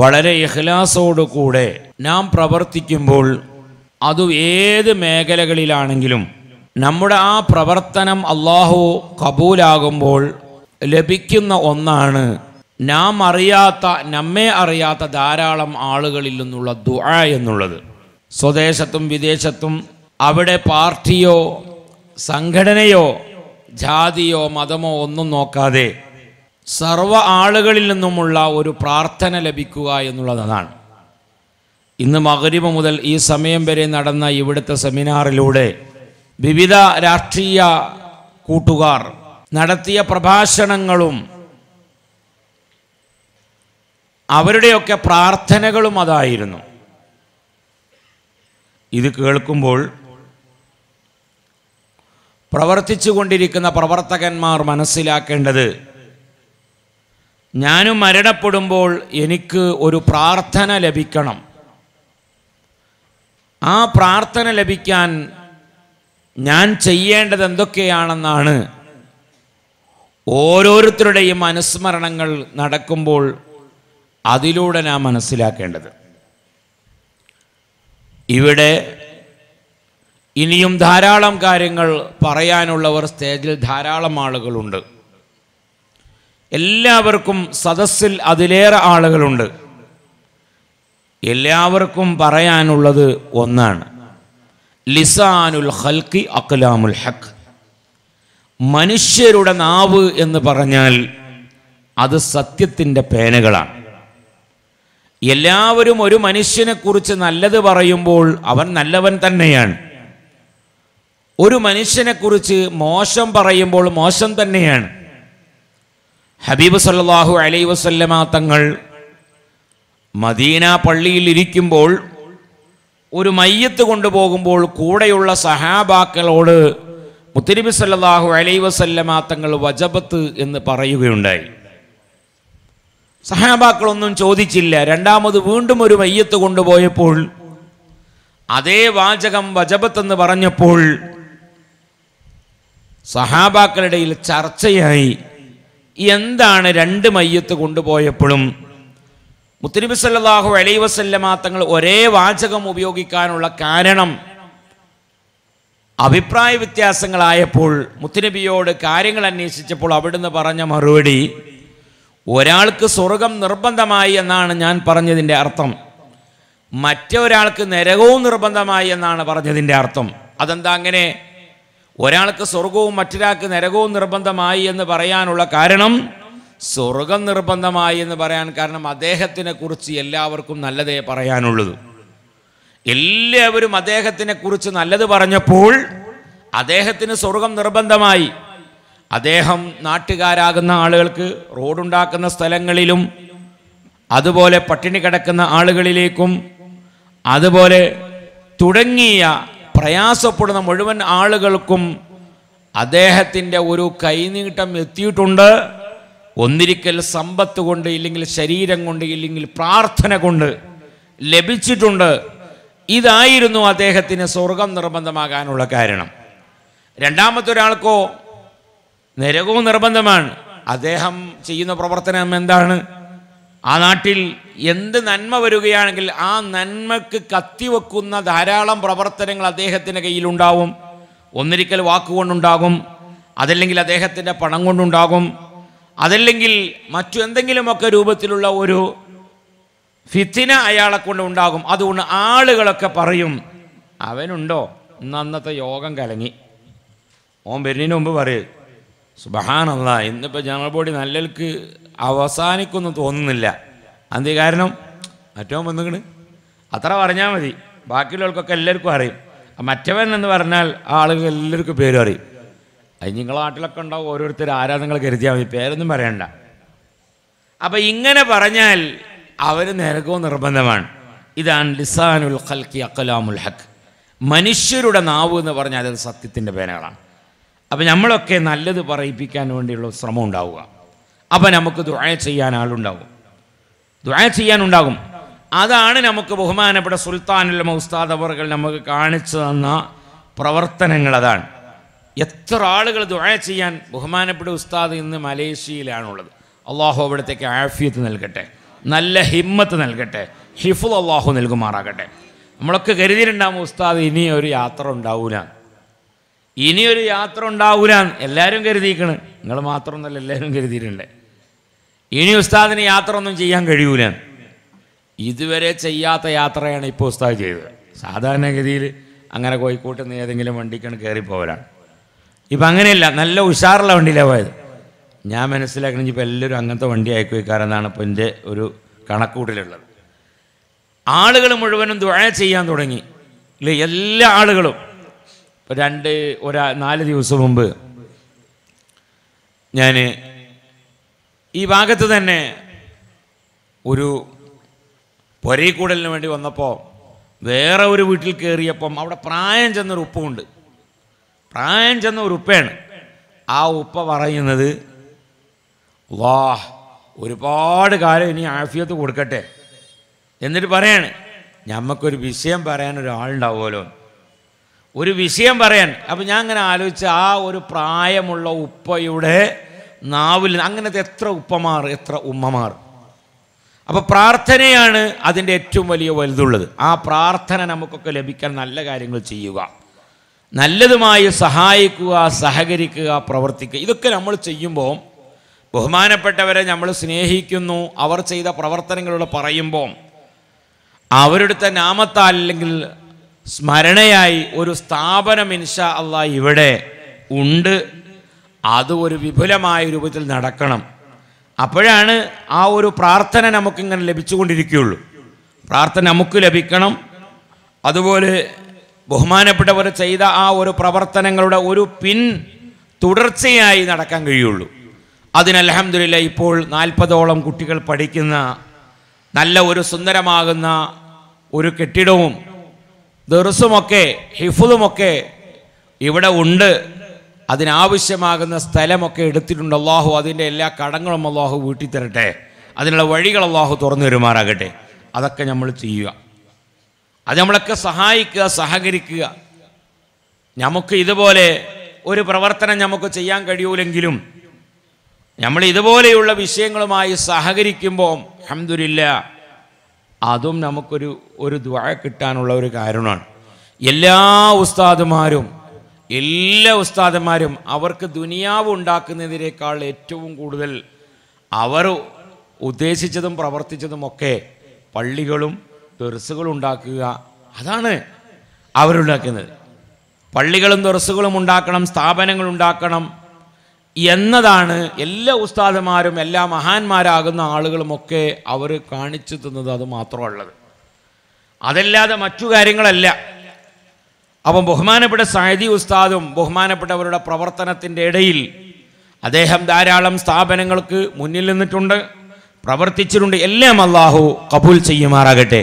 വളരെ ഇഹ്ലാസോടുകൂടെ നാം പ്രവർത്തിക്കുമ്പോൾ അത് ഏത് മേഖലകളിലാണെങ്കിലും നമ്മുടെ ആ പ്രവർത്തനം അള്ളാഹു കബൂലാകുമ്പോൾ ലഭിക്കുന്ന ഒന്നാണ് നാം അറിയാത്ത നമ്മെ അറിയാത്ത ധാരാളം ആളുകളിൽ നിന്നുള്ള ദുആ എന്നുള്ളത് സ്വദേശത്തും വിദേശത്തും അവിടെ പാർട്ടിയോ സംഘടനയോ ജാതിയോ മതമോ ഒന്നും നോക്കാതെ സർവ ആളുകളിൽ നിന്നുമുള്ള ഒരു പ്രാർത്ഥന ലഭിക്കുക എന്നുള്ളതാണ് ഇന്ന് മകരിമ മുതൽ ഈ സമയം വരെ നടന്ന ഇവിടുത്തെ സെമിനാറിലൂടെ വിവിധ രാഷ്ട്രീയ കൂട്ടുകാർ നടത്തിയ പ്രഭാഷണങ്ങളും അവരുടെയൊക്കെ പ്രാർത്ഥനകളും അതായിരുന്നു ഇത് കേൾക്കുമ്പോൾ പ്രവർത്തിച്ചു കൊണ്ടിരിക്കുന്ന പ്രവർത്തകന്മാർ മനസ്സിലാക്കേണ്ടത് ഞാനും മരണപ്പെടുമ്പോൾ എനിക്ക് ഒരു പ്രാർത്ഥന ലഭിക്കണം ആ പ്രാർത്ഥന ലഭിക്കാൻ ഞാൻ ചെയ്യേണ്ടത് എന്തൊക്കെയാണെന്നാണ് ഓരോരുത്തരുടെയും അനുസ്മരണങ്ങൾ നടക്കുമ്പോൾ അതിലൂടെ ഞാൻ മനസ്സിലാക്കേണ്ടത് ഇവിടെ ഇനിയും ധാരാളം കാര്യങ്ങൾ പറയാനുള്ളവർ സ്റ്റേജിൽ ധാരാളം ആളുകളുണ്ട് എല്ലാവർക്കും സദസ്സിൽ അതിലേറെ ആളുകളുണ്ട് എല്ലാവർക്കും പറയാനുള്ളത് ഒന്നാണ് ലിസാനുൽ ഹൽക്കി അക്കലാമുൽ ഹക്ക് മനുഷ്യരുടെ നാവ് എന്ന് പറഞ്ഞാൽ അത് സത്യത്തിൻ്റെ പേനകളാണ് എല്ലാവരും ഒരു മനുഷ്യനെക്കുറിച്ച് നല്ലത് പറയുമ്പോൾ അവൻ നല്ലവൻ തന്നെയാണ് ഒരു മനുഷ്യനെക്കുറിച്ച് മോശം പറയുമ്പോൾ മോശം തന്നെയാണ് ഹബീബ് സല്ലാഹു അലൈ വസല്ലമ തങ്ങൾ മദീന പള്ളിയിൽ ഇരിക്കുമ്പോൾ ഒരു മയ്യത്ത് കൊണ്ടുപോകുമ്പോൾ കൂടെയുള്ള സഹാബാക്കളോട് മുത്തരിബി സല്ലാഹു അലൈ വസല്ലമ തങ്ങൾ വജബത്ത് എന്ന് പറയുകയുണ്ടായി സഹാബാക്കളൊന്നും ചോദിച്ചില്ല രണ്ടാമത് വീണ്ടും ഒരു മയ്യത്ത് കൊണ്ടുപോയപ്പോൾ അതേ വാചകം വജബത്ത് എന്ന് പറഞ്ഞപ്പോൾ സഹാബാക്കളുടെ ചർച്ചയായി എന്താണ് രണ്ട് മയ്യത്ത് കൊണ്ടുപോയപ്പോഴും മുത്തനബി സല്ലാഹു അലൈ വസല്ലമ തങ്ങൾ ഒരേ വാചകം ഉപയോഗിക്കാനുള്ള കാരണം അഭിപ്രായ വ്യത്യാസങ്ങളായപ്പോൾ മുത്തുനബിയോട് കാര്യങ്ങൾ അന്വേഷിച്ചപ്പോൾ അവിടുന്ന് പറഞ്ഞ മറുപടി ഒരാൾക്ക് സ്വർഗം നിർബന്ധമായി എന്നാണ് ഞാൻ പറഞ്ഞതിൻ്റെ അർത്ഥം മറ്റൊരാൾക്ക് നരകവും നിർബന്ധമായി എന്നാണ് പറഞ്ഞതിൻ്റെ അർത്ഥം അതെന്താ അങ്ങനെ ഒരാൾക്ക് സ്വർഗവും മറ്റൊരാൾക്ക് നരകവും നിർബന്ധമായി എന്ന് പറയാനുള്ള കാരണം സ്വർഗം നിർബന്ധമായി എന്ന് പറയാൻ കാരണം അദ്ദേഹത്തിനെ കുറിച്ച് എല്ലാവർക്കും നല്ലതേ പറയാനുള്ളത് എല്ലാവരും അദ്ദേഹത്തിനെ കുറിച്ച് നല്ലത് പറഞ്ഞപ്പോൾ അദ്ദേഹത്തിന് സ്വർഗം നിർബന്ധമായി അദ്ദേഹം നാട്ടുകാരാകുന്ന ആളുകൾക്ക് റോഡുണ്ടാക്കുന്ന സ്ഥലങ്ങളിലും അതുപോലെ പട്ടിണി കിടക്കുന്ന ആളുകളിലേക്കും അതുപോലെ തുടങ്ങിയ പ്രയാസപ്പെടുന്ന മുഴുവൻ ആളുകൾക്കും അദ്ദേഹത്തിൻ്റെ ഒരു കൈനീട്ടം എത്തിയിട്ടുണ്ട് ഒന്നിരിക്കൽ സമ്പത്ത് കൊണ്ട് ഇല്ലെങ്കിൽ ശരീരം കൊണ്ട് ഇല്ലെങ്കിൽ പ്രാർത്ഥന കൊണ്ട് ലഭിച്ചിട്ടുണ്ട് ഇതായിരുന്നു അദ്ദേഹത്തിന് സ്വർഗം നിർബന്ധമാകാനുള്ള കാരണം രണ്ടാമത്തെ ഒരാൾക്കോ നരകവും നിർബന്ധമാണ് അദ്ദേഹം ചെയ്യുന്ന പ്രവർത്തനം എന്താണ് ആ നാട്ടിൽ എന്ത് നന്മ വരികയാണെങ്കിൽ ആ നന്മക്ക് കത്തിവെക്കുന്ന ധാരാളം പ്രവർത്തനങ്ങൾ അദ്ദേഹത്തിൻ്റെ കയ്യിലുണ്ടാവും ഒന്നിരിക്കൽ വാക്കുകൊണ്ടുണ്ടാകും അതല്ലെങ്കിൽ അദ്ദേഹത്തിൻ്റെ പണം കൊണ്ടുണ്ടാകും അതല്ലെങ്കിൽ മറ്റു എന്തെങ്കിലുമൊക്കെ രൂപത്തിലുള്ള ഒരു ഫിത്തിന അയാളെ കൊണ്ട് ഉണ്ടാകും അതുകൊണ്ട് ആളുകളൊക്കെ പറയും അവനുണ്ടോ ഇന്ന് അന്നത്തെ യോഗം കലങ്ങി ഓം പെരുന്നിന് മുമ്പ് പറയും സുബഹാനല്ല ഇന്നിപ്പോൾ ജനറൽ ബോഡി നല്ലൽക്ക് അവസാനിക്കുന്നു തോന്നുന്നില്ല അന്തി കാരണം മറ്റവൻ വന്നുകണ് അത്ര പറഞ്ഞാൽ മതി ബാക്കിയുള്ളവർക്കൊക്കെ എല്ലാവർക്കും അറിയും മറ്റവൻ എന്ന് പറഞ്ഞാൽ ആ ആളുകൾ എല്ലാവർക്കും പേരും അറിയും അത് നിങ്ങളെ നാട്ടിലൊക്കെ ഉണ്ടാവും ഓരോരുത്തർ ആരാധനകൾ കരുതിയാൽ മതി പേരൊന്നും പറയണ്ട അപ്പൊ ഇങ്ങനെ പറഞ്ഞാൽ അവർ നരകവും നിർബന്ധമാണ് ഇതാണ് ലിസാനുൽ ഖൽക്കി അക്കലാമുൽ ഹക്ക് മനുഷ്യരുടെ നാവ് എന്ന് പറഞ്ഞാൽ അത് സത്യത്തിൻ്റെ പേനകളാണ് അപ്പം നമ്മളൊക്കെ നല്ലത് പറയിപ്പിക്കാൻ വേണ്ടിയുള്ള ശ്രമം ഉണ്ടാവുക അപ്പം നമുക്ക് ദുആ ചെയ്യാൻ ആളുണ്ടാകും ദുആ ചെയ്യാനുണ്ടാകും അതാണ് നമുക്ക് ബഹുമാനപ്പെട്ട സുൽത്താനുൽ മൗസ്താദ് അവർകൾ നമുക്ക് കാണിച്ചു തന്ന പ്രവർത്തനങ്ങൾ അതാണ് എത്ര ആളുകൾ ദുആ ചെയ്യാൻ ബഹുമാനപ്പെട്ട ഉസ്താദ് ഇന്ന് മലേഷ്യയിലാണുള്ളത് അള്ളാഹു അവിടത്തേക്ക് ആഫിയത്ത് നൽകട്ടെ നല്ല ഹിമ്മത്ത് നൽകട്ടെ ഹിഫു അള്ളാഹു നൽകുമാറാകട്ടെ നമ്മളൊക്കെ കരുതിയിട്ടുണ്ടാകും ഉസ്താദ് ഇനി ഒരു യാത്ര ഉണ്ടാവൂല ഇനിയൊരു യാത്ര ഉണ്ടാവൂല എല്ലാവരും കരുതിയിക്കണ് നിങ്ങൾ മാത്രമൊന്നുമല്ല എല്ലാവരും കരുതിയിട്ടുണ്ട് ഇനി ഉസ്താദിന് യാത്ര ഒന്നും ചെയ്യാൻ കഴിയൂല ഇതുവരെ ചെയ്യാത്ത യാത്രയാണ് ഇപ്പോൾ ഉസ്താദ് ചെയ്തത് സാധാരണഗതിയിൽ അങ്ങനെ കോഴിക്കോട്ട് നിന്ന് ഏതെങ്കിലും വണ്ടിക്കാണ് കയറിപ്പോവലാണ് ഇപ്പം അങ്ങനെയല്ല നല്ല ഉഷാറുള്ള വണ്ടിയിലാണ് പോയത് ഞാൻ മനസ്സിലാക്കണമെങ്കിൽ ഇപ്പോൾ എല്ലാവരും അങ്ങനത്തെ വണ്ടി അയക്കു വയ്ക്കാറെന്നാണ് ഇപ്പോൾ എൻ്റെ ഒരു കണക്കൂട്ടിലുള്ളത് ആളുകൾ മുഴുവനും ദുഴ ചെയ്യാൻ തുടങ്ങി ഇല്ലേ എല്ലാ ആളുകളും രണ്ട് ഒരാ നാല് ദിവസം മുമ്പ് ഞാൻ ഈ ഭാഗത്ത് തന്നെ ഒരു പൊരയിക്കൂടലിന് വേണ്ടി വന്നപ്പോൾ വേറെ ഒരു വീട്ടിൽ കയറിയപ്പം അവിടെ പ്രായം ചെന്നൊരു ഉപ്പുണ്ട് പ്രായം ചെന്ന ഒരു ഉപ്പയാണ് ആ ഉപ്പ പറയുന്നത് വാ ഒരുപാട് കാലം ഇനി ആഫിയത്ത് കൊടുക്കട്ടെ എന്നിട്ട് പറയാണ് ഞമ്മക്കൊരു വിഷയം പറയാൻ ഒരാളുണ്ടാവുമല്ലോ ഒരു വിഷയം പറയാൻ അപ്പം ഞാൻ അങ്ങനെ ആലോചിച്ച ആ ഒരു പ്രായമുള്ള ഉപ്പയുടെ നാവിൽ അങ്ങനത്തെ എത്ര ഉപ്പമാർ എത്ര ഉമ്മമാർ അപ്പോൾ പ്രാർത്ഥനയാണ് അതിൻ്റെ ഏറ്റവും വലിയ വലുതുള്ളത് ആ പ്രാർത്ഥന നമുക്കൊക്കെ ലഭിക്കാൻ നല്ല കാര്യങ്ങൾ ചെയ്യുക നല്ലതുമായി സഹായിക്കുക സഹകരിക്കുക പ്രവർത്തിക്കുക ഇതൊക്കെ നമ്മൾ ചെയ്യുമ്പോൾ ബഹുമാനപ്പെട്ടവരെ നമ്മൾ സ്നേഹിക്കുന്നു അവർ ചെയ്ത പ്രവർത്തനങ്ങളോട് പറയുമ്പോൾ അവരുടെ നാമത്താൽ അല്ലെങ്കിൽ സ്മരണയായി ഒരു സ്ഥാപനം ഇൻഷാ അല്ല ഇവിടെ ഉണ്ട് അത് ഒരു വിപുലമായ രൂപത്തിൽ നടക്കണം അപ്പോഴാണ് ആ ഒരു പ്രാർത്ഥന നമുക്കിങ്ങനെ ലഭിച്ചുകൊണ്ടിരിക്കുകയുള്ളൂ പ്രാർത്ഥന നമുക്ക് ലഭിക്കണം അതുപോലെ ബഹുമാനപ്പെട്ടവർ ചെയ്ത ആ ഒരു പ്രവർത്തനങ്ങളുടെ ഒരു പിൻ തുടർച്ചയായി നടക്കാൻ കഴിയുള്ളൂ അതിന് അലഹമില്ല ഇപ്പോൾ നാൽപ്പതോളം കുട്ടികൾ പഠിക്കുന്ന നല്ല ഒരു സുന്ദരമാകുന്ന ഒരു കെട്ടിടവും ദെറുസുമൊക്കെ ഹിഫുലുമൊക്കെ ഇവിടെ ഉണ്ട് അതിനാവശ്യമാകുന്ന സ്ഥലമൊക്കെ എടുത്തിട്ടുണ്ട് അള്ളാഹു അതിൻ്റെ എല്ലാ കടങ്ങളും അള്ളാഹു വീട്ടിൽ തരട്ടെ അതിനുള്ള വഴികൾ അള്ളാഹു തുറന്നു വരുമാറാകട്ടെ അതൊക്കെ നമ്മൾ ചെയ്യുക അത് നമ്മളൊക്കെ സഹായിക്കുക സഹകരിക്കുക നമുക്ക് ഇതുപോലെ ഒരു പ്രവർത്തനം നമുക്ക് ചെയ്യാൻ കഴിയൂലെങ്കിലും നമ്മൾ ഇതുപോലെയുള്ള വിഷയങ്ങളുമായി സഹകരിക്കുമ്പോൾ അഹമ്മദില്ല അതും നമുക്കൊരു ഒരു ദ്വാ കിട്ടാനുള്ള ഒരു കാരണമാണ് എല്ലാ ഉസ്താദുമാരും എല്ലാ ഉസ്താദന്മാരും അവർക്ക് ദുനിയാവ് ഉണ്ടാക്കുന്നതിനേക്കാൾ ഏറ്റവും കൂടുതൽ അവർ ഉദ്ദേശിച്ചതും പ്രവർത്തിച്ചതുമൊക്കെ പള്ളികളും ദർസുകളും ഉണ്ടാക്കുക അതാണ് അവരുണ്ടാക്കുന്നത് പള്ളികളും ദർസുകളും ഉണ്ടാക്കണം സ്ഥാപനങ്ങൾ ഉണ്ടാക്കണം എന്നതാണ് എല്ലാ ഉസ്താദന്മാരും എല്ലാ മഹാന്മാരാകുന്ന ആളുകളുമൊക്കെ അവർ കാണിച്ചു തന്നത് അത് മാത്രമുള്ളത് അതല്ലാതെ മറ്റു കാര്യങ്ങളല്ല അപ്പം ബഹുമാനപ്പെട്ട സായതി ഉസ്താദും ബഹുമാനപ്പെട്ടവരുടെ പ്രവർത്തനത്തിൻ്റെ ഇടയിൽ അദ്ദേഹം ധാരാളം സ്ഥാപനങ്ങൾക്ക് മുന്നിൽ നിന്നിട്ടുണ്ട് പ്രവർത്തിച്ചിട്ടുണ്ട് എല്ലാം അള്ളാഹു കബൂൽ ചെയ്യുമാറാകട്ടെ